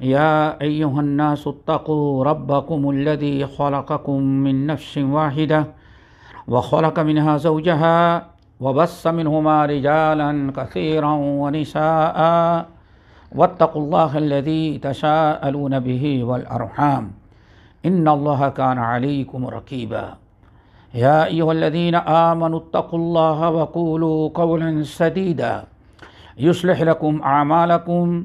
يا ايها الناس اتقوا ربكم الذي خلقكم من نفس واحده وخلق منها زوجها وبص منهما رجالا كثيرا ونساء واتقوا الله الذي تساءلون به والارحام ان الله كان عليكم ركيبا يا ايها الذين امنوا اتقوا الله وقولوا قولا سديدا يصلح لكم اعمالكم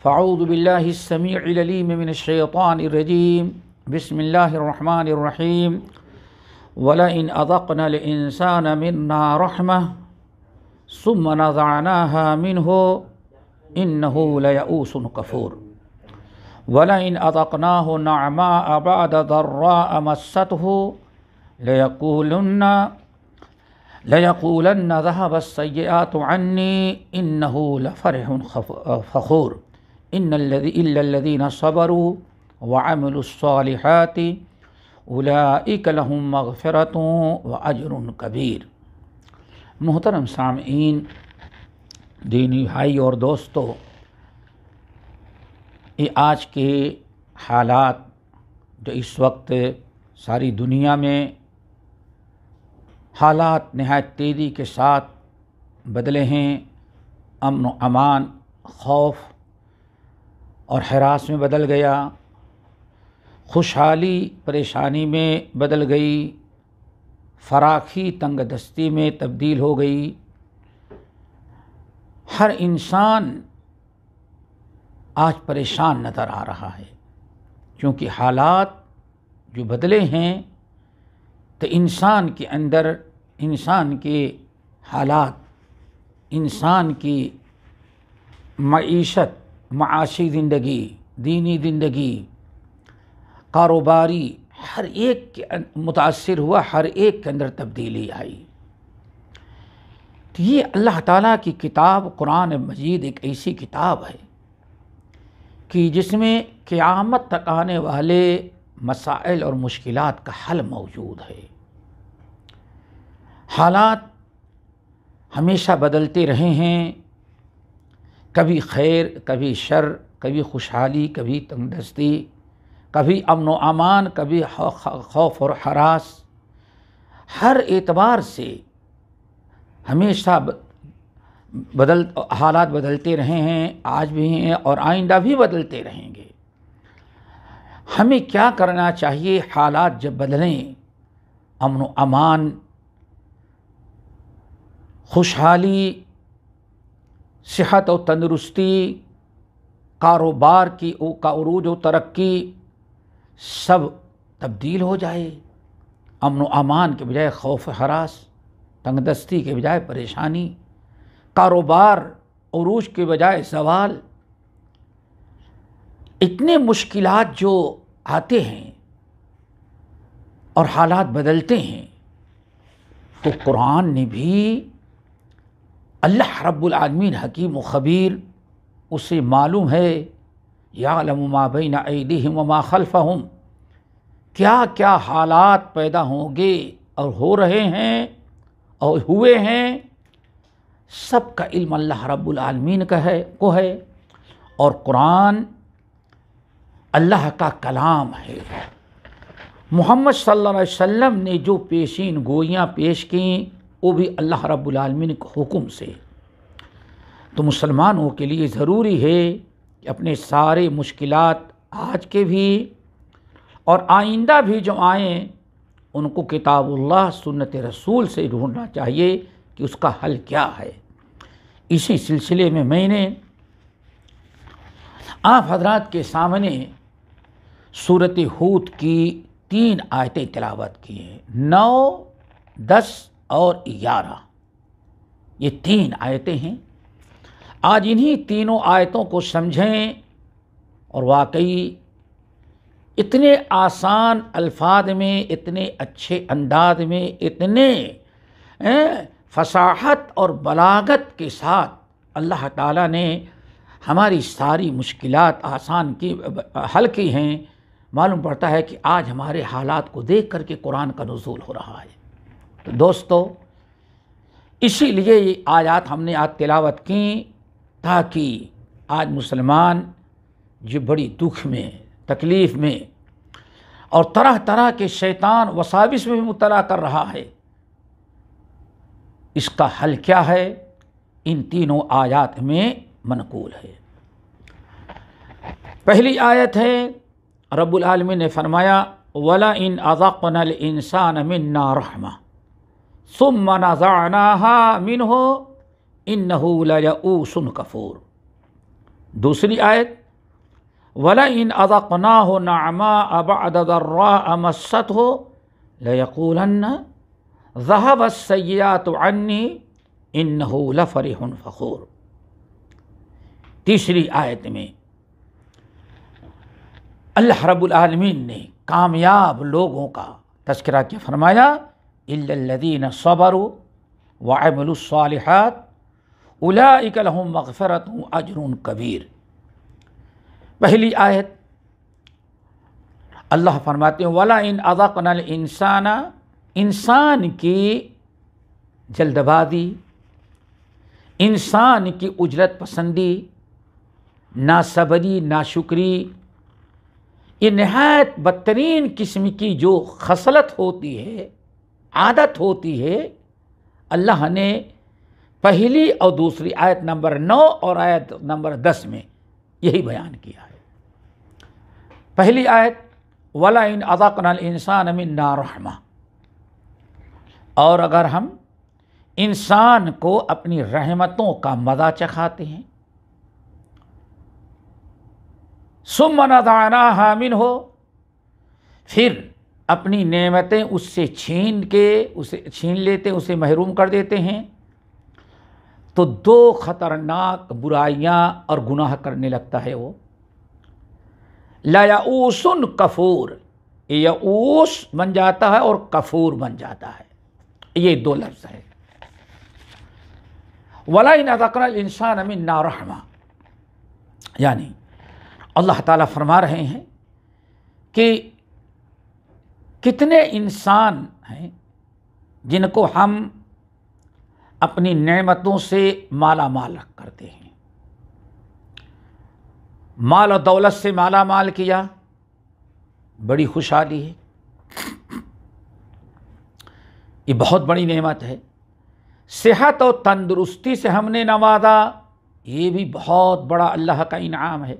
فاعوذ بالله السميع العليم من الشيطان الرجيم بسم الله الرحمن الرحيم ولئن أذقنا الإنسان منا رحمة ثم نزعناها منه إنه ليئوس كفور ولئن أذقناه نعماء بعد ضراء مسته ليقولن ليقولن ذهب السيئات عني إنه لفرح فخور इन सबर वामिलसालहती उलाकलहम मगफ़रत व अजर कबीर मोहतरम सामीन दीनी भाई और दोस्तों ये आज के हालात जो इस वक्त सारी दुनिया में हालात नहायत तेज़ी के साथ बदले हैं अमन अमान खौफ और हरास में बदल गया खुशहाली परेशानी में बदल गई फराखी तंग दस्ती में तब्दील हो गई हर इंसान आज परेशान नज़र आ रहा है क्योंकि हालात जो बदले हैं तो इंसान के अंदर इंसान के हालात इंसान की मीशत माशी ज़िंदगी दीनी ज़िंदगी कारोबारी हर एक के मुतासर हुआ हर एक के अंदर तब्दीली आई तो ये अल्लाह ताला की किताब कुरान मजीद एक ऐसी किताब है कि जिसमें क़यामत तक आने वाले मसाइल और मुश्किल का हल मौजूद है हालात हमेशा बदलते रहे हैं कभी खैर कभी शर कभी खुशहाली कभी तंगदस्ती कभी अमन व अमान कभी खौफ और हरास हर एतबार से हमेशा बदल हालात बदलते रहे हैं आज भी हैं और आइंदा भी बदलते रहेंगे हमें क्या करना चाहिए हालात जब बदलें अमन अमान खुशहाली सेहत और तंदरुस्ती कारोबार की का अरूज और तरक्की सब तब्दील हो जाए अमन अमान के बजाय खौफ हरास तंगदस्ती के बजाय परेशानी कारोबार अरूज के बजाय सवाल इतने मुश्किल जो आते हैं और हालात बदलते हैं तो कुरान ने भी अल्लाह रब्बुलमीन हकीम ख़बीर उसे मालूम है यालमाबिन ऐदीम मा हम क्या क्या हालात पैदा होंगे और हो रहे हैं और हुए हैं सब का इल्म अल्लाह रब्बुलमीन का है को है और कुरान अल्लाह का कलाम है मोहम्मद सल्लल्लाहु अलैहि वसल्लम ने जो पेशीन गोइयाँ पेश कें वो भी अल्लाह रब्बुलमीन के हुक्म से तो मुसलमानों के लिए ज़रूरी है कि अपने सारे मुश्किल आज के भी और आइंदा भी जो आएँ उनको किताबुल्लाह सुन्नत रसूल से ढूंढना चाहिए कि उसका हल क्या है इसी सिलसिले में मैंने आप हजरात के सामने सूरत हूत की तीन आयतें तलावत की हैं नौ दस और ग्यारह ये तीन आयतें हैं आज इन्हीं तीनों आयतों को समझें और वाकई इतने आसान अल्फाज में इतने अच्छे अंदाज में इतने फसाहत और बलागत के साथ अल्लाह ताला ने हमारी सारी मुश्किलात आसान की हल की हैं मालूम पड़ता है कि आज हमारे हालात को देख करके कुरान का नजूल हो रहा है तो दोस्तों इसीलिए ये आयात हमने आज तिलावत की ताकि आज मुसलमान जो बड़ी दुख में तकलीफ़ में और तरह तरह के शैतान वसाविस में भी मुतला कर रहा है इसका हल क्या है इन तीनों आयात में मनकूल है पहली आयत है रबुल आलमीन ने फरमाया वला इन अज़ाक़नल इंसान मिन्ना रहमा सुम नज़ाना मिन हो इन सुन कफूर दूसरी आयत वला इन अदकना हो नामा अब अदर्रा अमसत हो लयकूलन जहब सयात अन्नी इन नहूल फरीहन फ़खूर तीसरी आयत में अल्लाह रब्बुल ने कामयाब लोगों का तस्करा के फरमाया इल्लदीन सबर वामलसालहत उलाकलहम मगफ़रत अजरून कबीर पहली आयत अल्लाह फरमाते हैं वाला इन अदाकनल इंसाना इंसान की जल्दबाजी इंसान की उजरत पसंदी ना सबरी ना नाशुक्री ये नहायत बदतरीन किस्म की जो खसलत होती है आदत होती है अल्लाह ने पहली और दूसरी आयत नंबर नौ और आयत नंबर दस में यही बयान किया है पहली आयत वला इन अदाकनल इंसान अमिन रहमा और अगर हम इंसान को अपनी रहमतों का मज़ा चखाते हैं सुमन दाना हामिन हो फिर अपनी नेमतें उससे छीन के उसे छीन लेते उसे महरूम कर देते हैं तो दो ख़तरनाक बुराइयां और गुनाह करने लगता है वो लयाऊसन कफूर यऊस बन जाता है और कफूर बन जाता है ये दो लफ्ज़ है वला इन अदकर इंसान अमिन नारहमा यानी अल्लाह ताला फरमा रहे हैं कि कितने इंसान हैं जिनको हम अपनी नेमतों से माला माल करते हैं माल और दौलत से माला माल किया बड़ी खुशहाली है ये बहुत बड़ी नेमत है सेहत और तंदुरुस्ती से हमने नवाजा ये भी बहुत बड़ा अल्लाह का इनाम है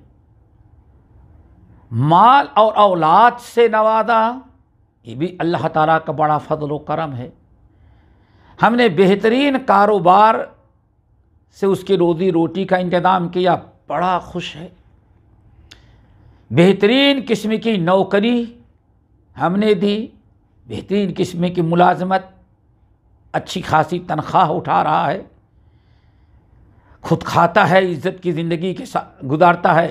माल और औलाद से नवादा ये भी अल्लाह ताला का बड़ा फजल करम है हमने बेहतरीन कारोबार से उसकी रोज़ी रोटी का इंतज़ाम किया बड़ा खुश है बेहतरीन किस्म की नौकरी हमने दी बेहतरीन किस्म की मुलाजमत अच्छी खासी तनख्वाह उठा रहा है खुद खाता है इज़्ज़त की ज़िंदगी के साथ गुजारता है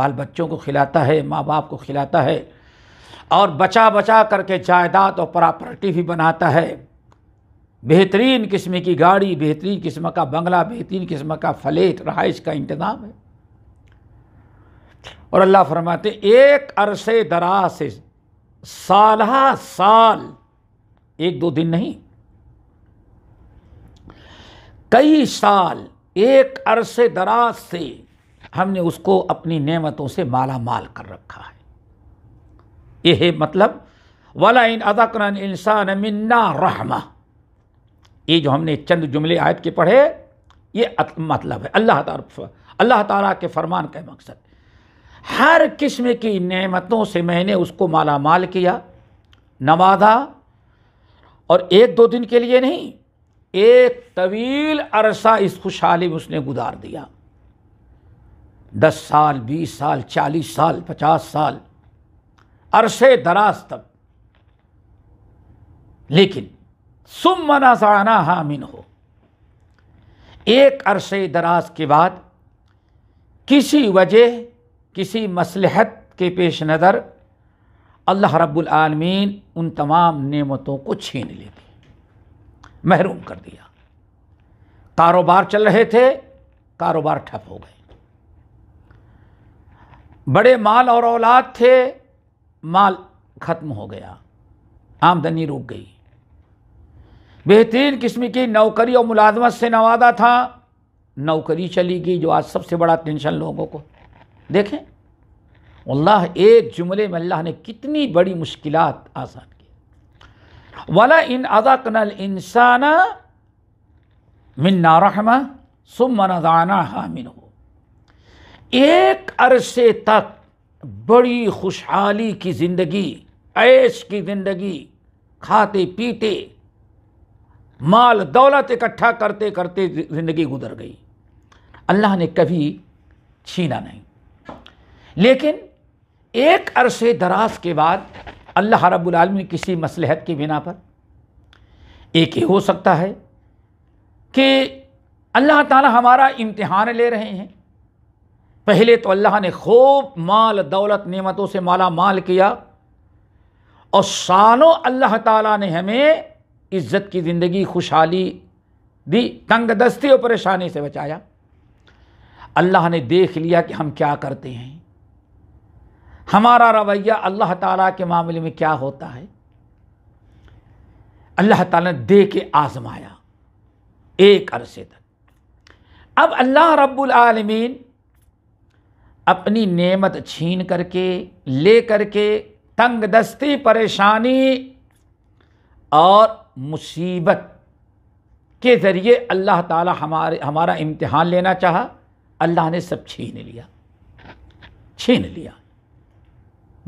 बाल बच्चों को खिलाता है माँ बाप को खिलाता है और बचा बचा करके जायदाद और प्रॉपर्टी भी बनाता है बेहतरीन किस्म की गाड़ी बेहतरीन किस्म का बंगला बेहतरीन किस्म का फ्लेट रहाइश का इंतज़ाम है और अल्लाह फरमाते एक अरसे दराज से साल साल एक दो दिन नहीं कई साल एक अरसे दराज से हमने उसको अपनी नेमतों से माला माल कर रखा है यह मतलब वाला इन अदकरन इंसान मिन्ना रहमा ये जो हमने चंद जुमले आयत के पढ़े ये मतलब है अल्लाह अल्लाह तला के फरमान का मकसद हर किस्म की नमतों से मैंने उसको माला माल किया नवादा और एक दो दिन के लिए नहीं एक तवील अरसा इस खुशहाली में उसने गुजार दिया दस साल बीस साल चालीस साल पचास साल अरशे दराज तक लेकिन सुम साना हामिन हो एक अरसे दराज के बाद किसी वजह किसी मसलहत के पेश नज़र अल्लाह रब्बुल आलमीन उन तमाम नेमतों को छीन लेते महरूम कर दिया कारोबार चल रहे थे कारोबार ठप हो गए बड़े माल और औलाद थे माल खत्म हो गया आमदनी रुक गई बेहतरीन किस्म की नौकरी और मुलाजमत से नवादा था नौकरी चली गई जो आज सबसे बड़ा टेंशन लोगों को देखें अल्लाह एक जुमले में अल्लाह ने कितनी बड़ी मुश्किल आसान की वाला इन कनल इंसाना मिन्ना रहमा सुमनदाना हामिन हो एक अरसे तक बड़ी खुशहाली की ज़िंदगी ऐश की ज़िंदगी खाते पीते माल दौलत इकट्ठा करते करते ज़िंदगी गुजर गई अल्लाह ने कभी छीना नहीं लेकिन एक अरसे दराज के बाद अल्लाह रब्बुल किसी मसलहत की बिना पर एक ही हो सकता है कि अल्लाह ताला हमारा इम्तिहान ले रहे हैं पहले तो अल्लाह ने खूब माल दौलत नेमतों से माला माल किया और सालों अल्लाह ताला ने हमें इज़्ज़त की ज़िंदगी खुशहाली दी तंग दस्ती और परेशानी से बचाया अल्लाह ने देख लिया कि हम क्या करते हैं हमारा रवैया अल्लाह ताला के मामले में क्या होता है अल्लाह ताला ने दे के आजमाया एक अरसे तक अब अल्लाह रब्बुल आलमीन अपनी नेमत छीन करके ले करके तंग दस्ती परेशानी और मुसीबत के ज़रिए अल्लाह ताला हमारे हमारा इम्तिहान लेना चाहा अल्लाह ने सब छीन लिया छीन लिया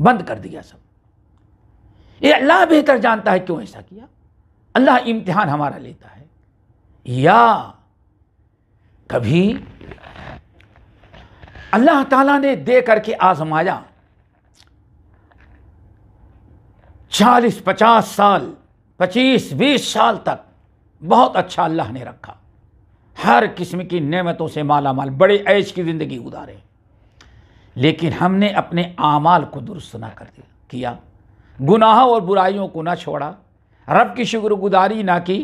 बंद कर दिया सब ये अल्लाह बेहतर जानता है क्यों ऐसा किया अल्लाह इम्तिहान हमारा लेता है या कभी अल्लाह ताला ने दे करके आजमाया चालीस पचास साल पच्चीस बीस साल तक बहुत अच्छा अल्लाह ने रखा हर किस्म की नेमतों से माला माल बड़े ऐश की ज़िंदगी गुजारे लेकिन हमने अपने आमाल को दुरुस्त ना कर किया गुनाहों और बुराइयों को ना छोड़ा रब की शुक्रगुजारी ना की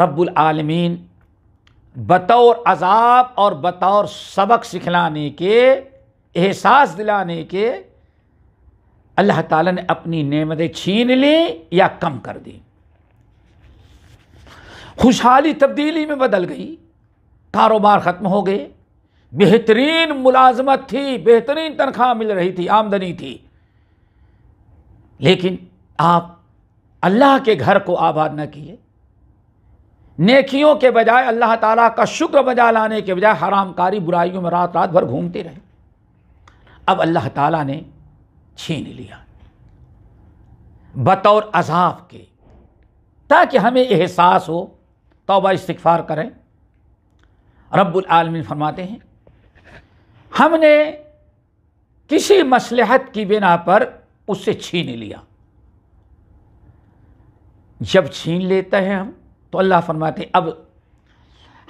रब्बुल आलमीन बतौर अजाब और बतौर सबक सिखलाने के एहसास दिलाने के अल्लाह ताला ने अपनी नेमतें छीन ली या कम कर दी खुशहाली तब्दीली में बदल गई कारोबार ख़त्म हो गए बेहतरीन मुलाजमत थी बेहतरीन तनख्वाह मिल रही थी आमदनी थी लेकिन आप अल्लाह के घर को आबाद न किए नेकियों के बजाय अल्लाह ताला का शुक्र बजा लाने के बजाय हरामकारी बुराइयों में रात रात भर घूमते रहे अब अल्लाह ताला ने छीन लिया बतौर अजाब के ताकि हमें एहसास हो तोबा इस्तफार करें रब्बुल आलमी फरमाते हैं हमने किसी मसलहत की बिना पर उससे छीन लिया जब छीन लेते हैं हम तो अल्लाह फरमाते अब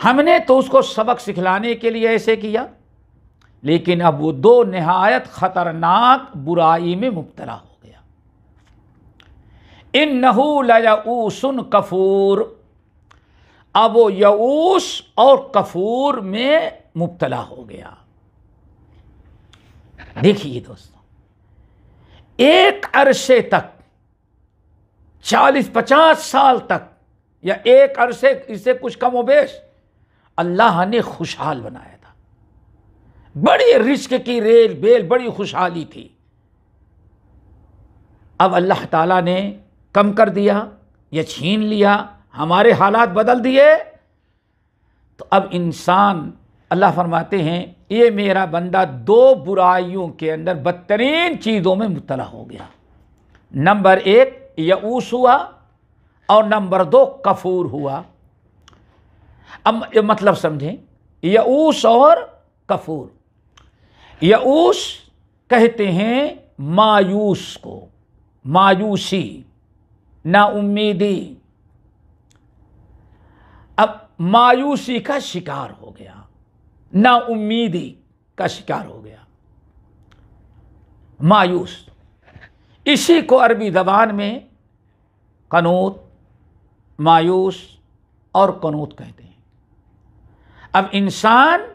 हमने तो उसको सबक सिखलाने के लिए ऐसे किया लेकिन अब वो दो नहायत ख़तरनाक बुराई में मुबतला हो गया इन नहू लऊसन कफूर अब वो यऊस और कफूर में मुबतला हो गया देखिए दोस्तों एक अरसे तक चालीस पचास साल तक या एक अरसे इससे कुछ कम वेश अल्लाह ने खुशहाल बनाया था बड़ी रिश्क की रेल बेल बड़ी खुशहाली थी अब अल्लाह ताला ने कम कर दिया या छीन लिया हमारे हालात बदल दिए तो अब इंसान अल्लाह फरमाते हैं ये मेरा बंदा दो बुराइयों के अंदर बदतरीन चीज़ों में मुबला हो गया नंबर एक यऊस हुआ और नंबर दो कफूर हुआ अब ये मतलब समझें यऊस और कफूर यऊस कहते हैं मायूस को मायूसी उम्मीदी अब मायूसी का शिकार हो गया उम्मीदी का शिकार हो गया मायूस इसी को अरबी जबान में कनूत मायूस और कनूत कहते हैं अब इंसान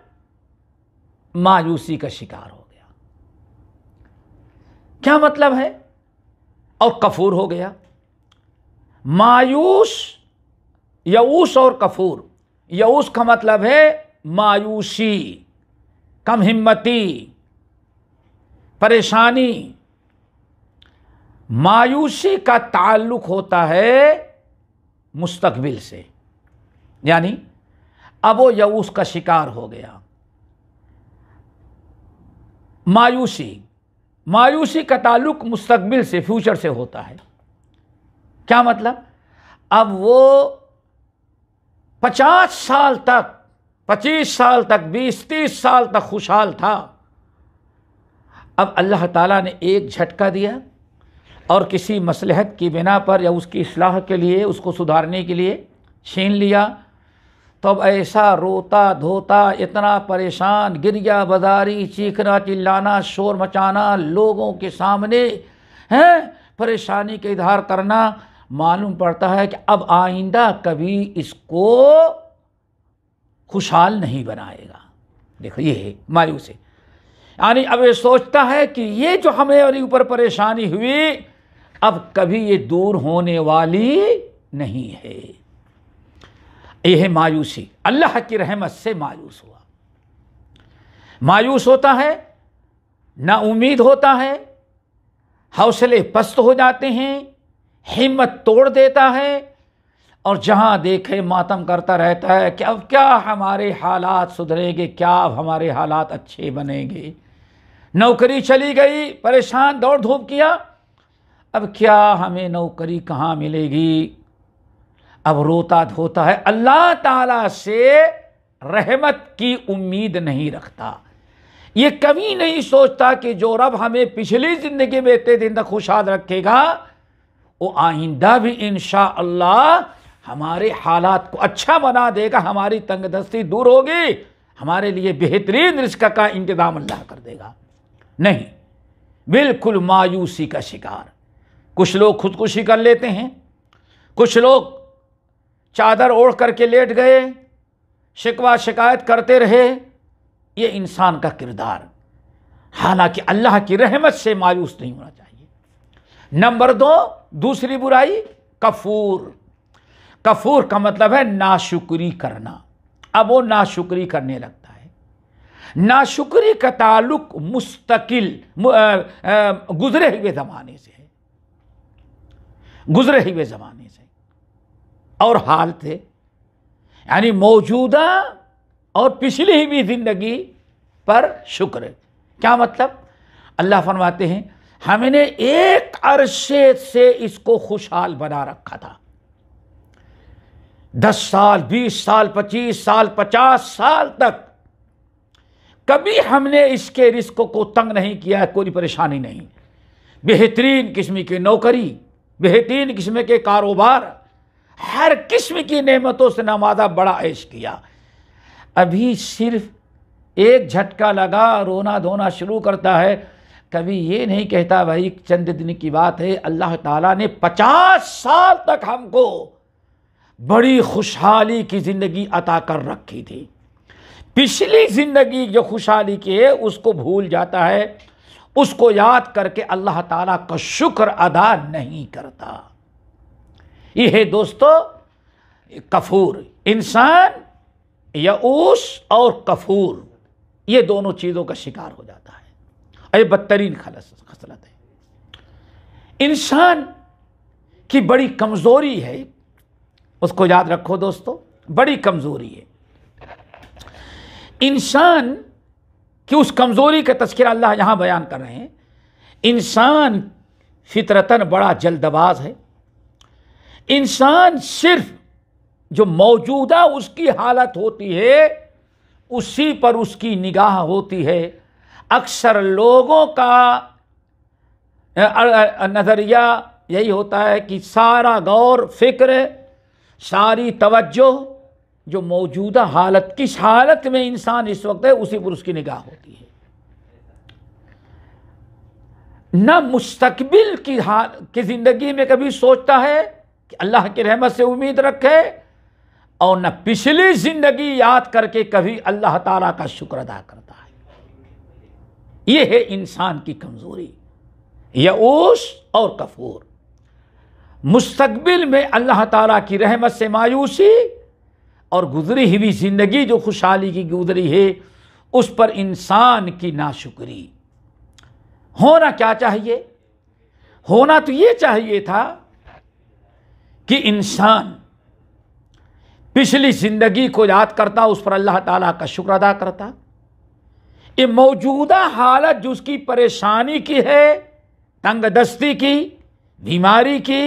मायूसी का शिकार हो गया क्या मतलब है और कफूर हो गया मायूस यऊस और कफूर यऊस का मतलब है मायूसी कम हिम्मती परेशानी मायूसी का ताल्लुक होता है मुस्तकबिल से यानी अब वो यऊस का शिकार हो गया मायूसी मायूसी का ताल्लुक मुस्तकबिल से फ्यूचर से होता है क्या मतलब अब वो पचास साल तक पच्चीस साल तक बीस तीस साल तक खुशहाल था अब अल्लाह ताला ने एक झटका दिया और किसी मसलहत की बिना पर या उसकी असलाह के लिए उसको सुधारने के लिए छीन लिया तो अब ऐसा रोता धोता इतना परेशान गिरिया बदारी चीखना चिल्लाना शोर मचाना लोगों के सामने हैं परेशानी का इधार करना मालूम पड़ता है कि अब आइंदा कभी इसको खुशहाल नहीं बनाएगा देखो ये है मायूसी यानी अब ये सोचता है कि ये जो हमें और ऊपर परेशानी हुई अब कभी ये दूर होने वाली नहीं है यह मायूसी अल्लाह की रहमत से मायूस हुआ मायूस होता है ना उम्मीद होता है हौसले पस्त हो जाते हैं हिम्मत तोड़ देता है और जहां देखे मातम करता रहता है कि अब क्या हमारे हालात सुधरेंगे क्या अब हमारे हालात अच्छे बनेंगे नौकरी चली गई परेशान दौड़ धूप किया अब क्या हमें नौकरी कहाँ मिलेगी अब रोता धोता है अल्लाह ताला से रहमत की उम्मीद नहीं रखता ये कभी नहीं सोचता कि जो रब हमें पिछली ज़िंदगी में इतने दिन तक खुशहाल रखेगा वो आइंदा भी इन अल्लाह हमारे हालात को अच्छा बना देगा हमारी तंगदस्ती दूर होगी हमारे लिए बेहतरीन रिश्क का इंतज़ाम अल्लाह कर देगा नहीं बिल्कुल मायूसी का शिकार कुछ लोग खुदकुशी कर लेते हैं कुछ लोग चादर ओढ़ करके लेट गए शिकवा शिकायत करते रहे ये इंसान का किरदार हालांकि अल्लाह की रहमत से मायूस नहीं होना चाहिए नंबर दो दूसरी बुराई कफूर कफूर का मतलब है नाशुक्री करना अब वो नाशुक्री करने लगता है नाशुक्री का ताल्लुक मुस्तकिल गुजरे हुए ज़माने से है गुजरे ही हुए ज़माने से और हाल थे यानी मौजूदा और पिछली ही भी ज़िंदगी पर शुक्र क्या मतलब अल्लाह फरमाते हैं हमने एक अरसे से इसको खुशहाल बना रखा था दस साल बीस साल पच्चीस साल पचास साल तक कभी हमने इसके रिस्क को तंग नहीं किया कोई परेशानी नहीं बेहतरीन किस्म की नौकरी बेहतरीन किस्म के कारोबार हर किस्म की नेमतों से नवादा बड़ा ऐश किया अभी सिर्फ एक झटका लगा रोना धोना शुरू करता है कभी ये नहीं कहता भाई चंद दिन की बात है अल्लाह ताला ने पचास साल तक हमको बड़ी खुशहाली की ज़िंदगी अता कर रखी थी पिछली ज़िंदगी जो खुशहाली की है उसको भूल जाता है उसको याद करके अल्लाह ताला का शुक्र अदा नहीं करता यह है दोस्तों कफूर इंसान यऊस और कफूर ये दोनों चीज़ों का शिकार हो जाता है ये बदतरीन खसलत है इंसान की बड़ी कमज़ोरी है उसको याद रखो दोस्तों बड़ी कमज़ोरी है इंसान कि उस कमज़ोरी का तस्करा अल्लाह यहाँ बयान कर रहे हैं इंसान फितरतन बड़ा जल्दबाज है इंसान सिर्फ जो मौजूदा उसकी हालत होती है उसी पर उसकी निगाह होती है अक्सर लोगों का नज़रिया यही होता है कि सारा गौर फिक्र सारी तवज्जो जो मौजूदा हालत किस हालत में इंसान इस वक्त है उसी पर उसकी निगाह होती है न मुस्तकबिल की हाल की ज़िंदगी में कभी सोचता है कि अल्लाह की रहमत से उम्मीद रखे और न पिछली ज़िंदगी याद करके कभी अल्लाह ताला का शुक्र अदा करता है यह है इंसान की कमज़ोरी यऊस और कफूर मुस्तकबिल में अल्लाह ताला की रहमत से मायूसी और गुजरी हुई ज़िंदगी जो खुशहाली की गुजरी है उस पर इंसान की नाशुक्री होना क्या चाहिए होना तो ये चाहिए था कि इंसान पिछली ज़िंदगी को याद करता उस पर अल्लाह ताला का शुक्र अदा करता ये मौजूदा हालत जो उसकी परेशानी की है तंगदस्ती की बीमारी की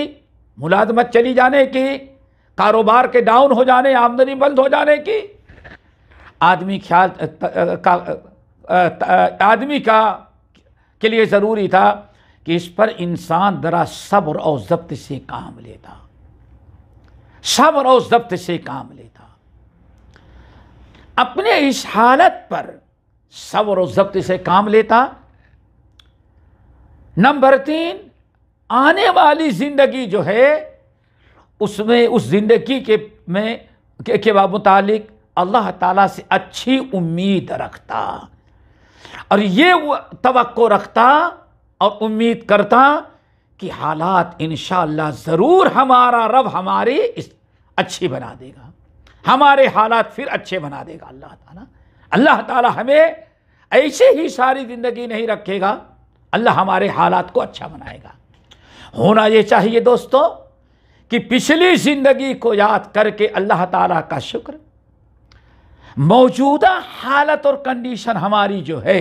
मुलाजमत चली जाने की कारोबार के डाउन हो जाने आमदनी बंद हो जाने की आदमी ख्याल आदमी का के लिए ज़रूरी था कि इस पर इंसान ज़रा सब्र और जब्त से काम लेता सब्र और जब्त से काम लेता अपने इस हालत पर सब्र और जब्त से काम लेता नंबर तीन आने वाली ज़िंदगी जो है उसमें उस ज़िंदगी के में के, के मुतालिक अल्लाह ताला से अच्छी उम्मीद रखता और ये वो तो रखता और उम्मीद करता कि हालात इन ज़रूर हमारा रब हमारे इस अच्छी बना देगा हमारे हालात फिर अच्छे बना देगा अल्लाह ताला अल्लाह ताला हमें ऐसे ही सारी ज़िंदगी नहीं रखेगा अल्लाह हमारे हालात को अच्छा बनाएगा होना ये चाहिए दोस्तों कि पिछली ज़िंदगी को याद करके अल्लाह ताला का शुक्र मौजूदा हालत और कंडीशन हमारी जो है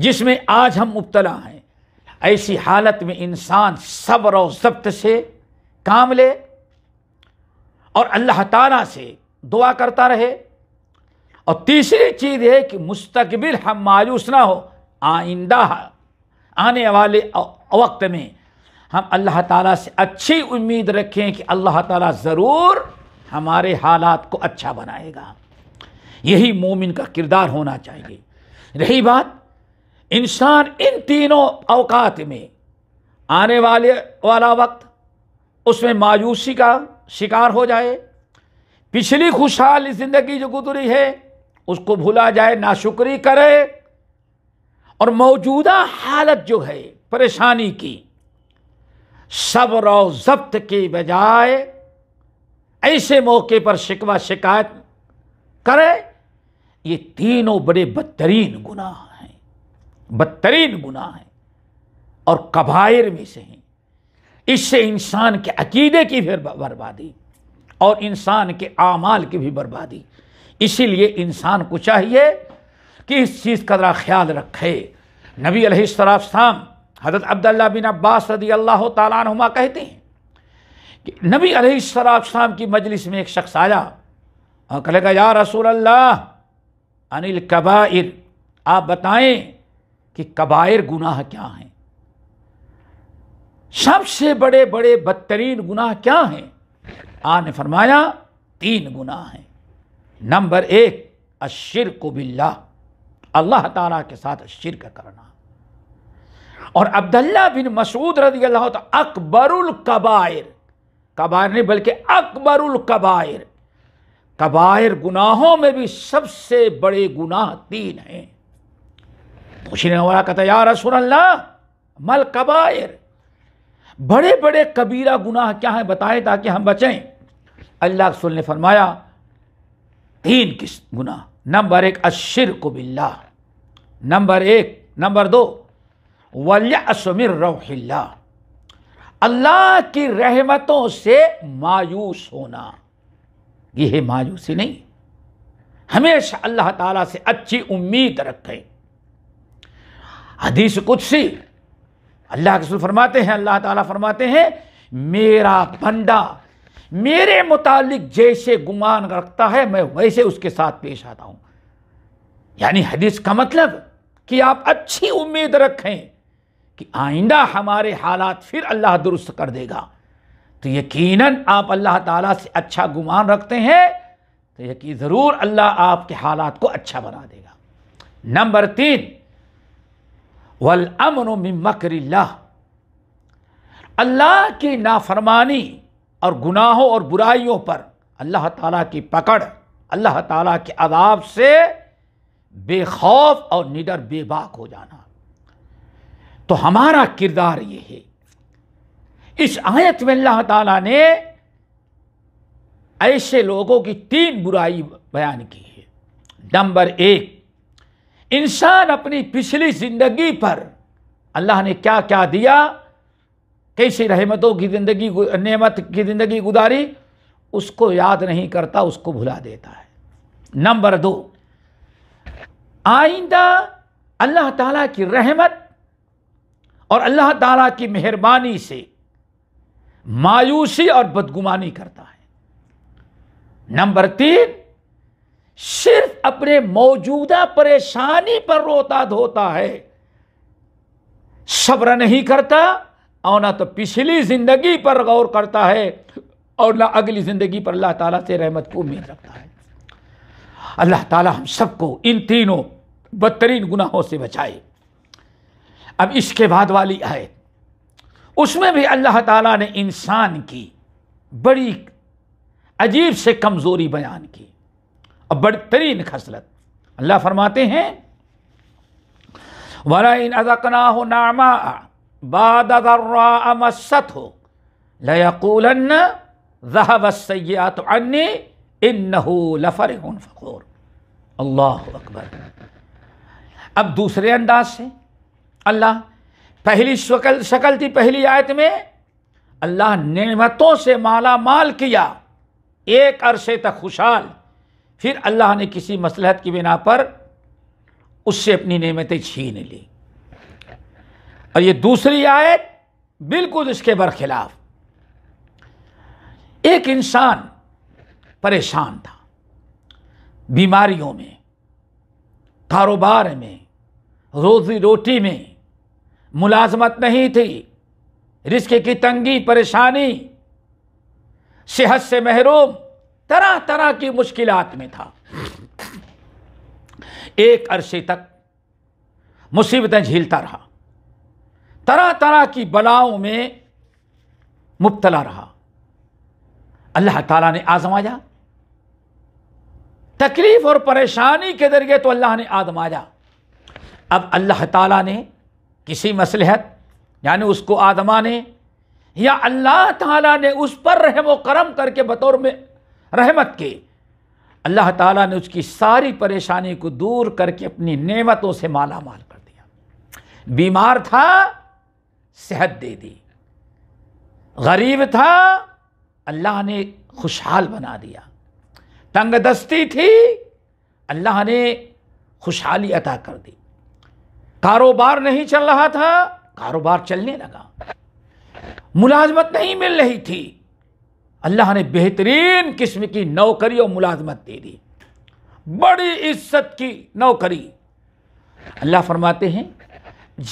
जिसमें आज हम मुबतला हैं ऐसी हालत में इंसान सब्र और जब्त से काम ले और अल्लाह ताला से दुआ करता रहे और तीसरी चीज़ है कि मुस्तकबिल हम मायूस ना हो आइंदा आने वाले वक्त में हम अल्लाह ताला से अच्छी उम्मीद रखें कि अल्लाह ताला ज़रूर हमारे हालात को अच्छा बनाएगा यही मोमिन का किरदार होना चाहिए रही बात इंसान इन तीनों अवकात में आने वाले वाला वक्त उसमें मायूसी का शिकार हो जाए पिछली खुशहाल ज़िंदगी जो गुजरी है उसको भुला जाए नाशुक्री करे और मौजूदा हालत जो है परेशानी की सब्र और जब्त की बजाय ऐसे मौके पर शिकवा शिकायत करे ये तीनों बड़े बदतरीन गुनाह हैं बदतरीन गुनाह हैं और कबायर में से हैं इससे इंसान के अकीदे की भी बर्बादी और इंसान के आमाल की भी बर्बादी इसीलिए इंसान को चाहिए कि इस चीज़ का ज़रा ख्याल रखे नबी अलैहिस्सलाम हज़रत अब्दुल्ला बिन अब्बास रदी अल्लाह तुमा कहते हैं कि नबी अलैहिस्सलाम की मजलिस में एक शख्स आया और कहेगा या रसूल अल्लाह अनिल कबाइर आप बताएं कि कबाइर गुनाह क्या हैं सबसे बड़े बड़े बदतरीन गुनाह क्या हैं आने फरमाया तीन गुनाह हैं नंबर एक अशिर को बिल्ला अल्लाह ताला के साथ शिरक करना और अब्दुल्ला बिन मसूद रदी अल्लाह तो अकबरुल कबायर कबायर नहीं बल्कि अकबरुल कबायर कबायर गुनाहों में भी सबसे बड़े गुनाह तीन हैं पूछने वाला कहता या रसूल अल्लाह मल कबायर बड़े बड़े कबीरा गुनाह क्या हैं बताएं ताकि हम बचें अल्लाह रसूल ने फरमाया तीन किस गुनाह नंबर एक अशिर कुबिल्ला नंबर एक नंबर दो वलसमिर अल्लाह की रहमतों से मायूस होना यह मायूसी नहीं हमेशा अल्लाह ताला से अच्छी उम्मीद रखें हदीस कुदसी अल्लाह के फरमाते हैं अल्लाह ताला फरमाते हैं मेरा बंदा मेरे मुतालिक जैसे गुमान रखता है मैं वैसे उसके साथ पेश आता हूं यानी हदीस का मतलब कि आप अच्छी उम्मीद रखें कि आइंदा हमारे हालात फिर अल्लाह दुरुस्त कर देगा तो यकीनन आप अल्लाह ताला से अच्छा गुमान रखते हैं तो यकीन ज़रूर अल्लाह आपके हालात को अच्छा बना देगा नंबर तीन वल अमन मकर अल्लाह की नाफरमानी और गुनाहों और बुराइयों पर अल्लाह ताला की पकड़ अल्लाह ताला के अदाब से बेखौफ और निडर बेबाक हो जाना तो हमारा किरदार ये है इस आयत में अल्लाह ताला ने ऐसे लोगों की तीन बुराई बयान की है नंबर एक इंसान अपनी पिछली जिंदगी पर अल्लाह ने क्या क्या दिया कैसी रहमतों की ज़िंदगी नेमत की ज़िंदगी गुजारी उसको याद नहीं करता उसको भुला देता है नंबर दो आइंदा अल्लाह ताला की रहमत और अल्लाह ताला की मेहरबानी से मायूसी और बदगुमानी करता है नंबर तीन सिर्फ अपने मौजूदा परेशानी पर रोता धोता है सब्र नहीं करता और ना तो पिछली ज़िंदगी पर गौर करता है और ना अगली ज़िंदगी पर अल्लाह ताला से रहमत को उम्मीद रखता है अल्लाह ताला हम सबको इन तीनों बदतरीन गुनाहों से बचाए अब इसके बाद वाली आए उसमें भी अल्लाह ताला ने इंसान की बड़ी अजीब से कमज़ोरी बयान की और बड़तरीन खसलत अल्लाह फरमाते हैं वरा इन अदकना हो नामा बात हो लयकूलन तो अन्य इन लफर अल्लाह अकबर अब दूसरे अंदाज से अल्लाह पहली शकल शक्ल थी पहली आयत में अल्लाह नेमतों से माला माल किया एक अरसे तक खुशहाल फिर अल्लाह ने किसी मसलहत की बिना पर उससे अपनी नेमतें छीन ली और ये दूसरी आयत बिल्कुल इसके बरखिलाफ एक इंसान परेशान था बीमारियों में कारोबार में रोजी रोटी में मुलाजमत नहीं थी रिश्ते की तंगी परेशानी सेहत से महरूम तरह तरह की मुश्किलात में था एक अरसे तक मुसीबतें झेलता रहा तरह तरह की बलाओं में मुबतला रहा अल्लाह ताला ने आजमाया तकलीफ और परेशानी के जरिए तो अल्लाह ने आजमाया अब अल्लाह ताला ने किसी मसलहत यानी उसको आदमा ने या अल्लाह ताला ने उस पर रहम करम करके बतौर में रहमत के अल्लाह ताला ने उसकी सारी परेशानी को दूर करके अपनी नेमतों से माला माल कर दिया बीमार था सेहत दे दी गरीब था अल्लाह ने खुशहाल बना दिया तंगदस्ती थी अल्लाह ने खुशहाली अता कर दी कारोबार नहीं चल रहा था कारोबार चलने लगा मुलाजमत नहीं मिल रही थी अल्लाह ने बेहतरीन किस्म की नौकरी और मुलाजमत दे दी बड़ी इज्जत की नौकरी अल्लाह फरमाते हैं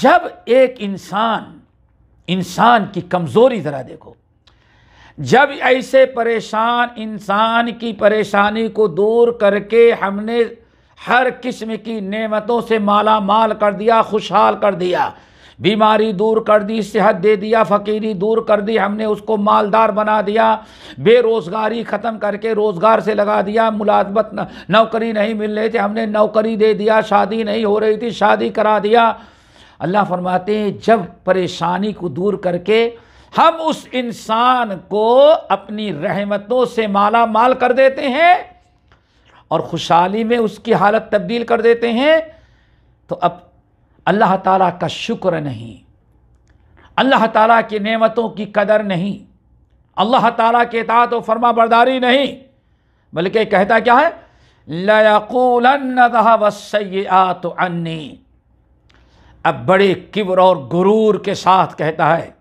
जब एक इंसान इंसान की कमज़ोरी ज़रा देखो जब ऐसे परेशान इंसान की परेशानी को दूर करके हमने हर किस्म की नेमतों से माला माल कर दिया खुशहाल कर दिया बीमारी दूर कर दी सेहत दे दिया फ़कीरी दूर कर दी हमने उसको मालदार बना दिया बेरोज़गारी ख़त्म करके रोज़गार से लगा दिया मुलाजमत नौकरी नहीं मिल रही थी हमने नौकरी दे दिया शादी नहीं हो रही थी शादी करा दिया अल्लाह फरमाते हैं जब परेशानी को दूर करके हम उस इंसान को अपनी रहमतों से माला माल कर देते हैं और खुशहाली में उसकी हालत तब्दील कर देते हैं तो अब अल्लाह ताला का शुक्र नहीं अल्लाह ताला की नेमतों की कदर नहीं अल्लाह ताला के तात व फर्मा बरदारी नहीं बल्कि कहता क्या है लयकूलत अन्नी अब बड़े किब्र और गुरूर के साथ कहता है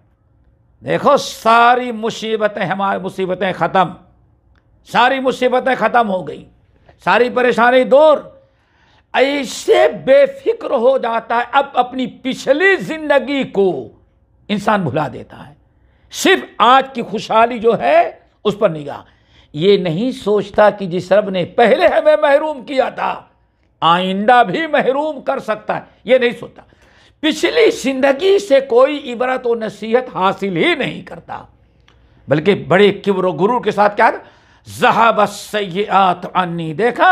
देखो सारी मुसीबतें हमारी मुसीबतें ख़त्म सारी मुसीबतें ख़त्म हो गई सारी परेशानी दूर ऐसे बेफिक्र हो जाता है अब अपनी पिछली जिंदगी को इंसान भुला देता है सिर्फ आज की खुशहाली जो है उस पर निगाह ये नहीं सोचता कि जिस रब ने पहले हमें महरूम किया था आइंदा भी महरूम कर सकता है ये नहीं सोचता पिछली जिंदगी से कोई इबरत और नसीहत हासिल ही नहीं करता बल्कि बड़े किब्र गुरु के साथ क्या था जहाबसैत अन्नी देखा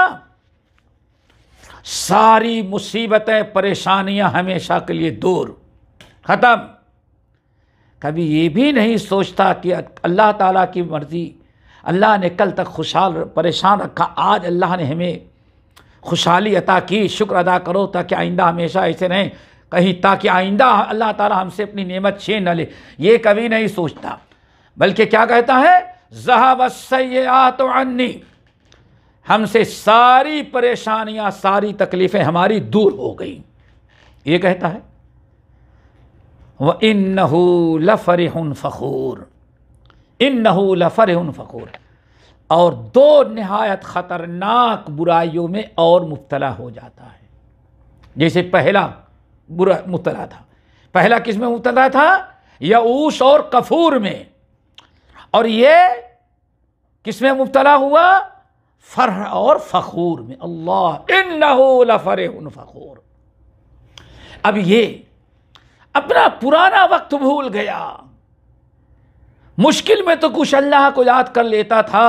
सारी मुसीबतें परेशानियां हमेशा के लिए दूर ख़त्म कभी ये भी नहीं सोचता कि अल्लाह ताला की मर्ज़ी अल्लाह ने कल तक खुशहाल परेशान रखा आज अल्लाह ने हमें खुशहाली अता की शुक्र अदा करो ताकि आइंदा हमेशा ऐसे रहें कहीं ताकि आइंदा अल्लाह ताला हमसे अपनी नेमत छीन न ले ये कभी नहीं सोचता बल्कि क्या कहता है जहाब सयात अन्नी हमसे सारी परेशानियां सारी तकलीफ़ें हमारी दूर हो गई ये कहता है वह इन नहू लफर फ़खूर इन नहू लफर फ़खूर और दो नहायत ख़तरनाक बुराइयों में और मुबतला हो जाता है जैसे पहला बुरा मुबतला था पहला किस में मुबतला था यऊश और कफूर में और ये किस में मुबतला हुआ फरह और फ़खूर में अल्लाह इन लफरह फ़खूर अब ये अपना पुराना वक्त भूल गया मुश्किल में तो कुछ अल्लाह को याद कर लेता था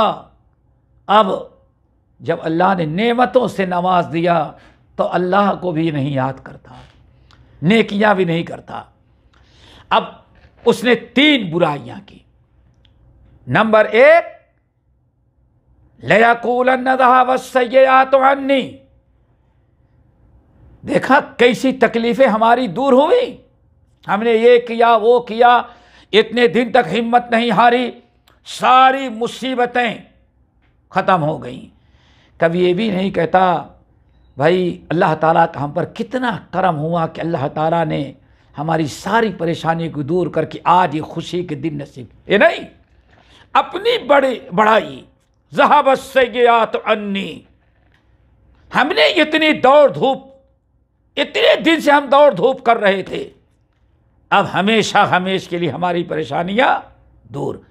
अब जब अल्लाह ने नेमतों से नवाज दिया तो अल्लाह को भी नहीं याद करता नेकियां भी नहीं करता अब उसने तीन बुराइयां की नंबर एक अन्नी देखा कैसी तकलीफ़ें हमारी दूर हुई हमने ये किया वो किया इतने दिन तक हिम्मत नहीं हारी सारी मुसीबतें ख़त्म हो गई कभी ये भी नहीं कहता भाई अल्लाह ताला का हम पर कितना करम हुआ कि अल्लाह ताला ने हमारी सारी परेशानी को दूर करके आज ये खुशी के दिन नसीब ये नहीं अपनी बड़ी बढ़ाई जहाबत से गया तो अन्नी हमने इतनी दौड़ धूप इतने दिन से हम दौड़ धूप कर रहे थे अब हमेशा हमेश के लिए हमारी परेशानियां दूर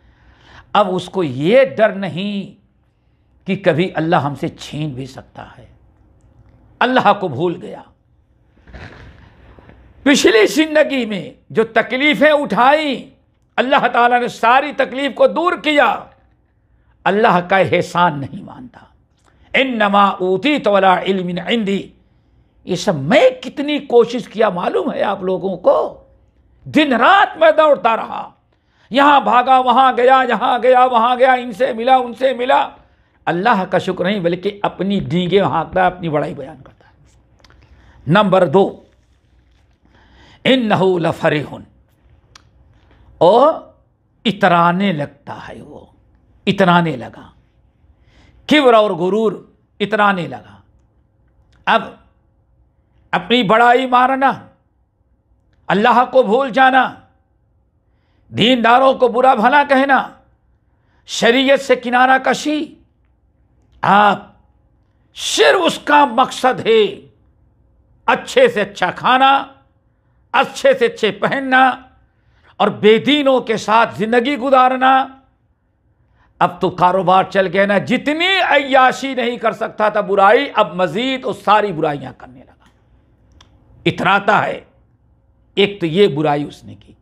अब उसको ये डर नहीं कि कभी अल्लाह हमसे छीन भी सकता है अल्लाह को भूल गया पिछली जिंदगी में जो तकलीफ़ें उठाई अल्लाह ताला ने सारी तकलीफ को दूर किया अल्लाह का एहसान नहीं मानता इन नमा ऊती तोला इंदी ये सब मैं कितनी कोशिश किया मालूम है आप लोगों को दिन रात मैं दौड़ता रहा यहां भागा वहां गया यहां गया वहां गया इनसे मिला उनसे मिला अल्लाह का शुक्र नहीं बल्कि अपनी डीगे हाँकता है अपनी बड़ाई बयान करता है नंबर दो इन नहू लफरी और इतराने लगता है वो इतराने लगा किब्र और गुरूर इतराने लगा अब अपनी बड़ाई मारना अल्लाह को भूल जाना दीनदारों को बुरा भला कहना शरीयत से किनारा कशी आप सिर्फ उसका मकसद है अच्छे से अच्छा खाना अच्छे से अच्छे पहनना और बेदीनों के साथ ज़िंदगी गुजारना अब तो कारोबार चल गया ना जितनी अयाशी नहीं कर सकता था बुराई अब मज़ीद और सारी बुराइयां करने लगा इतराता है एक तो ये बुराई उसने की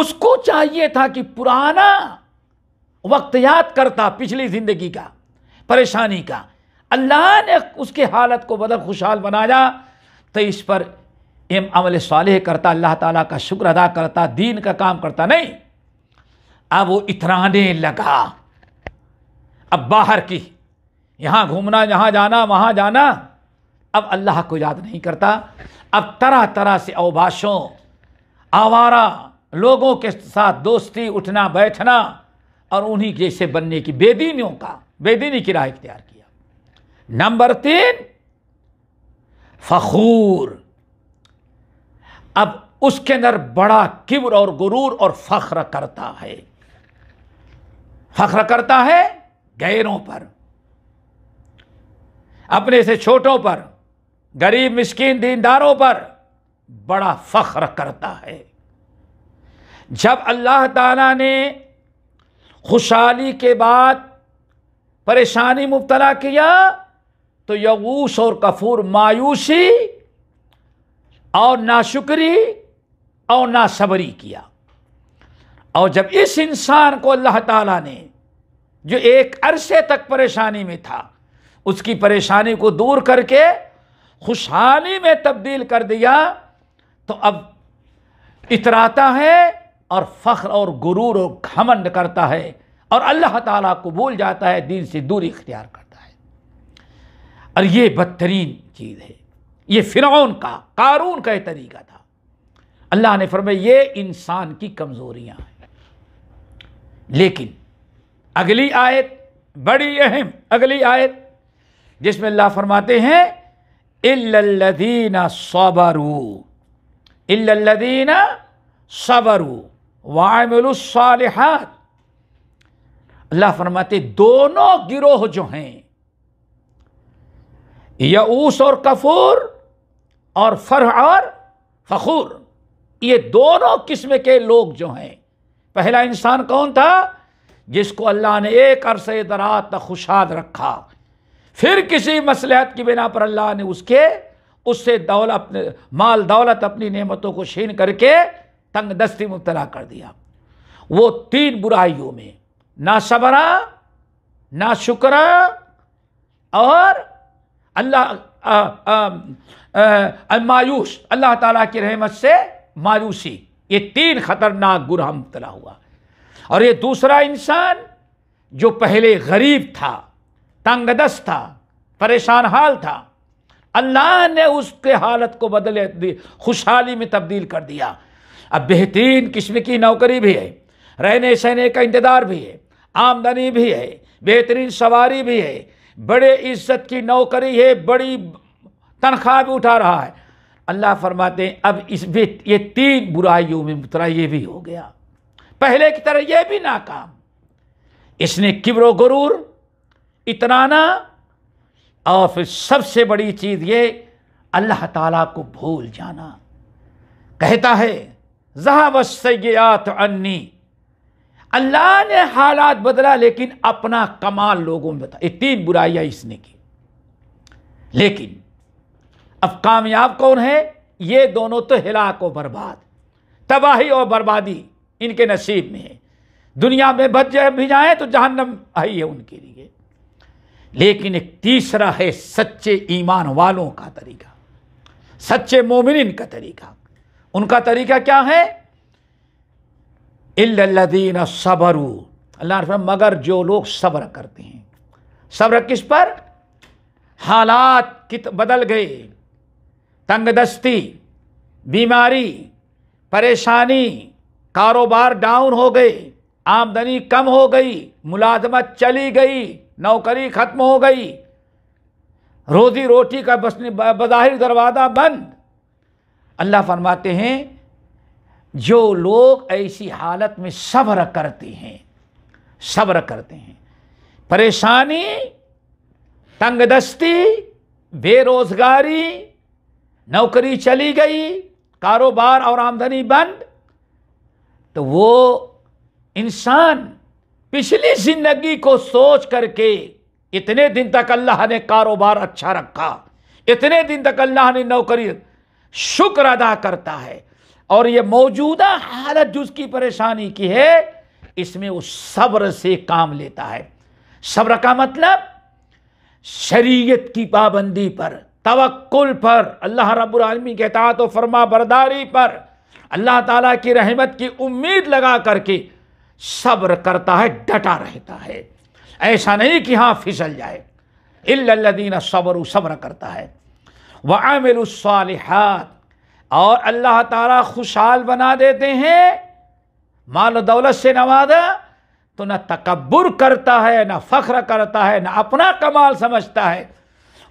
उसको चाहिए था कि पुराना वक्त याद करता पिछली ज़िंदगी का परेशानी का अल्लाह ने उसके हालत को बदल खुशहाल बनाया तो इस पर एम अमल साल करता अल्लाह ताला का शुक्र अदा करता दीन का काम करता नहीं अब वो इतराने लगा अब बाहर की यहाँ घूमना यहाँ जाना वहाँ जाना अब अल्लाह को याद नहीं करता अब तरह तरह से अवभाषों आवारा लोगों के साथ दोस्ती उठना बैठना और उन्हीं जैसे बनने की बेदीनियों का बेदीनी की राह इख्तियार किया नंबर तीन फखूर अब उसके अंदर बड़ा किब्र और गुरूर और फख्र करता है फख्र करता है गैरों पर अपने से छोटों पर गरीब मिस्किन दीनदारों पर बड़ा फख्र करता है जब अल्लाह ताला ने खुशहाली के बाद परेशानी मुबतला किया तो यगूस और कफूर मायूसी और ना शुक्री और ना सबरी किया और जब इस इंसान को अल्लाह ताला ने जो एक अरसे तक परेशानी में था उसकी परेशानी को दूर करके खुशहाली में तब्दील कर दिया तो अब इतराता है और फ़ख्र और गुरूर और घमंड करता है और अल्लाह ताला को भूल जाता है दीन से दूरी इख्तियार करता है और ये बदतरीन चीज़ है ये फ़िरौन का कारून का तरीका था अल्लाह ने फरमाया ये इंसान की कमजोरियां हैं लेकिन अगली आयत बड़ी अहम अगली आयत जिसमें अल्लाह फरमाते हैं इल्लल्लदीना सबरू इल्लल्लदीना सबरू वामिलसालहात अल्लाह फरमाते दोनों गिरोह जो हैं यऊस और कफूर और फर और फखूर ये दोनों किस्म के लोग जो हैं पहला इंसान कौन था जिसको अल्लाह ने एक अरसे दरात खुशाद रखा फिर किसी मसलहत की बिना पर अल्लाह ने उसके उससे दौलत माल दौलत अपनी नेमतों को छीन करके तंग दस्ती मुबतला कर दिया वो तीन बुराइयों में ना सबरा ना शुक्र और अल्लाह मायूस अल्लाह ताला की रहमत से मायूसी ये तीन खतरनाक गुर हम तला हुआ और ये दूसरा इंसान जो पहले गरीब था तंगदस था परेशान हाल था अल्लाह ने उसके हालत को बदले खुशहाली में तब्दील कर दिया अब बेहतरीन किस्म की नौकरी भी है रहने सहने का इंतज़ार भी है आमदनी भी है बेहतरीन सवारी भी है बड़े इज्जत की नौकरी है बड़ी तनख्वाह भी उठा रहा है अल्लाह फरमाते हैं अब इसमें ये तीन बुराइयों में मुतरा ये भी हो गया पहले की तरह यह भी नाकाम इसने किब्र गुरूर इतनाना और फिर सबसे बड़ी चीज़ ये अल्लाह ताला को भूल जाना कहता है जहाब सयात अन्नी अल्लाह ने हालात बदला लेकिन अपना कमाल लोगों में बता ये तीन बुराइयाँ इसने की लेकिन अब कामयाब कौन है ये दोनों तो हिलाक और बर्बाद तबाही और बर्बादी इनके नसीब में है दुनिया में बच जाए भी जाएँ तो जहन्नम आई है उनके लिए लेकिन एक तीसरा है सच्चे ईमान वालों का तरीका सच्चे मोमिन का तरीका उनका तरीका क्या है इल्लदीन सबरू अल्लाह मगर जो लोग सब्र करते हैं सब्र किस पर हालात कित बदल गए तंगदस्ती बीमारी परेशानी कारोबार डाउन हो गई आमदनी कम हो गई मुलाजमत चली गई नौकरी ख़त्म हो गई रोजी रोटी का बस बज़ाहिर दरवाज़ा बंद अल्लाह फरमाते हैं जो लोग ऐसी हालत में सब्र करते हैं सब्र करते हैं परेशानी तंगदस्ती बेरोज़गारी नौकरी चली गई कारोबार और आमदनी बंद तो वो इंसान पिछली जिंदगी को सोच करके इतने दिन तक अल्लाह ने कारोबार अच्छा रखा इतने दिन तक अल्लाह ने नौकरी शुक्र अदा करता है और ये मौजूदा हालत जो उसकी परेशानी की है इसमें वो सब्र से काम लेता है सब्र का मतलब शरीयत की पाबंदी पर तवक्ल पर अल्लाह रबालमी के तात व फरमा बरदारी पर अल्लाह ताला की रहमत की उम्मीद लगा करके सब्र करता है डटा रहता है ऐसा नहीं कि हाँ फिसल जाए इल्लदीन सब्र सब्र करता है वह आमिलसालहत और अल्लाह ताला खुशहाल बना देते हैं माल दौलत से नवादा तो न तकबर करता है न फ़ख्र करता है न अपना कमाल समझता है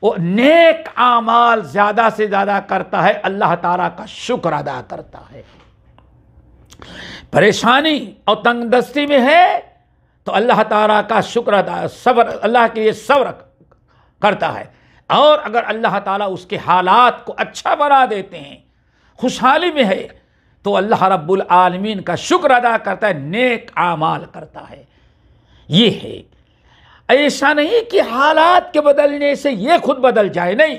वो नेक आमाल ज़्यादा से ज़्यादा करता है अल्लाह तारा का शुक्र अदा करता है परेशानी और तंगदस्ती में है तो अल्लाह तारा का शुक्र अदा सब्र अल्लाह के लिए सब्र करता है और अगर अल्लाह ताला उसके हालात को अच्छा बना देते हैं खुशहाली में है तो अल्लाह रब्बुल आलमीन का शुक्र अदा करता है नेक आमाल करता है ये है ऐसा नहीं कि हालात के बदलने से ये खुद बदल जाए नहीं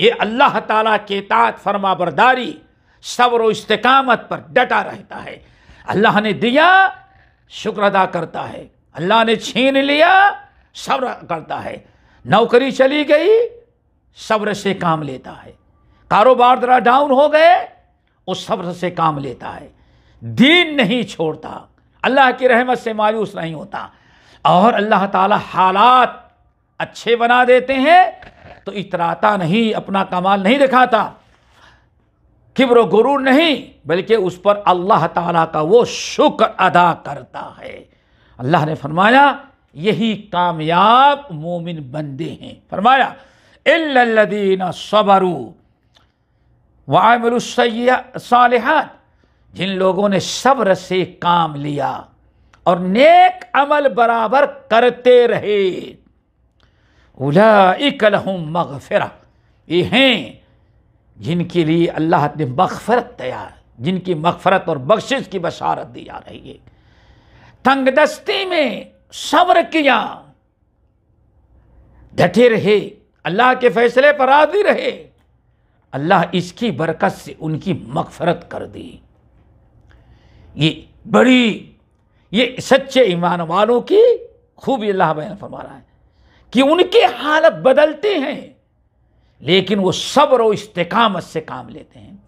ये अल्लाह ताला के तात फरमा बरदारी सब्र इस्तकामत पर डटा रहता है अल्लाह ने दिया शुक्र अदा करता है अल्लाह ने छीन लिया सब्र करता है नौकरी चली गई सब्र से काम लेता है कारोबार जरा डाउन हो गए उस सब्र से काम लेता है दीन नहीं छोड़ता अल्लाह की रहमत से मायूस नहीं होता और अल्लाह ताला हालात अच्छे बना देते हैं तो इतराता नहीं अपना कमाल नहीं दिखाता किब्र गुरूर नहीं बल्कि उस पर अल्लाह ताला का वो शुक्र अदा करता है अल्लाह ने फरमाया यही कामयाब मोमिन बंदे हैं फरमाया इल्लदीन सबरू वाय साल जिन लोगों ने सब्र से काम लिया और नेक अमल बराबर करते रहे उला इकलहम ये हैं जिनके लिए अल्लाह ने मगफरत तैयार जिनकी मगफरत और बख्शिश की बशारत दी जा रही है तंगदस्ती में सब्र किया डटे रहे अल्लाह के फैसले पर राजी रहे अल्लाह इसकी बरकत से उनकी मगफरत कर दी ये बड़ी ये सच्चे ईमान वालों की खूबी अल्लाह बयान फरमा रहा है कि उनके हालत बदलते हैं लेकिन वो सब्र और इस्तकामत से काम लेते हैं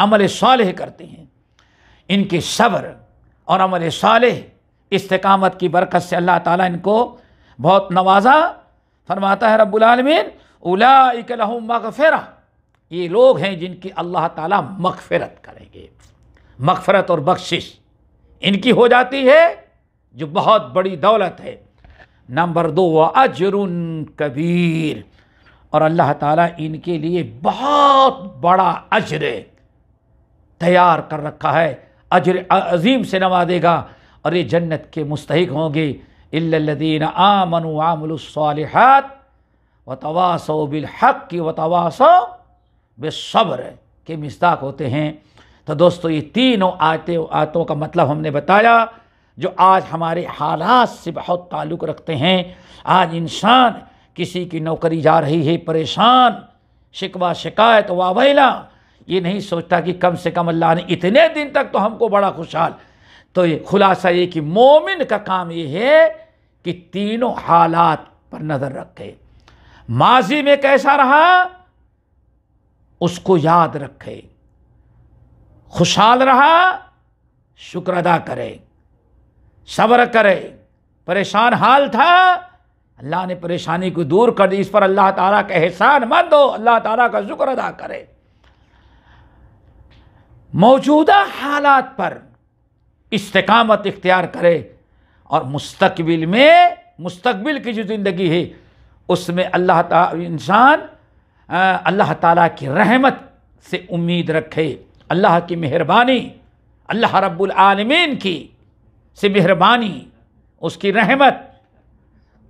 अमल साल करते हैं इनके सब्र और अमल साल इस्तकामत की बरकत से अल्लाह ताला इनको बहुत नवाजा फरमाता है रब्बुलमीन उलाकलहम मगफ़रा ये लोग हैं जिनकी अल्लाह ताला मगफ़रत करेंगे मगफ़रत और बख्शिश इनकी हो जाती है जो बहुत बड़ी दौलत है नंबर दो व अजरुन कबीर और अल्लाह ताला इनके लिए बहुत बड़ा अजर तैयार कर रखा है अजर अजीम से नवाजेगा और ये जन्नत के मुस्तक होंगे इल्लदीन आमन आमलसालहत व तवासो बिलहक़ की व तवासो बेसब्र के मिस्ताक होते हैं तो दोस्तों ये तीनों आते आतों का मतलब हमने बताया जो आज हमारे हालात से बहुत ताल्लुक़ रखते हैं आज इंसान किसी की नौकरी जा रही है परेशान शिकवा शिकायत वावैला ये नहीं सोचता कि कम से कम अल्लाह ने इतने दिन तक तो हमको बड़ा खुशहाल तो ये खुलासा ये कि मोमिन का काम ये है कि तीनों हालात पर नज़र रखे माजी में कैसा रहा उसको याद रखे खुशहाल रहा शुक्र अदा करे सब्र करे परेशान हाल था अल्लाह ने परेशानी को दूर कर दी इस पर अल्लाह ताला का एहसान मान दो अल्लाह ताला का शुक्र अदा करे मौजूदा हालात पर इस्तकामत इख्तियार करे और मुस्तबिल में मुस्तबिल की जो ज़िंदगी है उसमें अल्लाह इंसान अल्लाह ताला की रहमत से उम्मीद रखे अल्लाह की मेहरबानी अल्लाह रब्बुल आलमीन की से मेहरबानी उसकी रहमत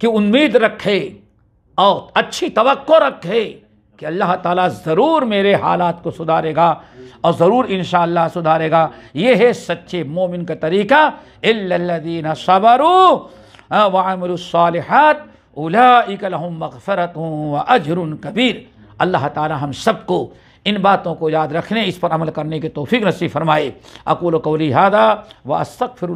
की उम्मीद रखे और अच्छी तो रखे कि अल्लाह ताला ज़रूर मेरे हालात को सुधारेगा और ज़रूर इन सुधारेगा ये है सच्चे मोमिन का तरीका इल्लदीन सबरू वामरसालहत लहुम मगफ़रत व अजरुन कबीर अल्लाह ताला हम सबको इन बातों को याद रखने इस पर अमल करने के तोफ़ी नसी फरमाए अकूल कौली हादा व असफ़िर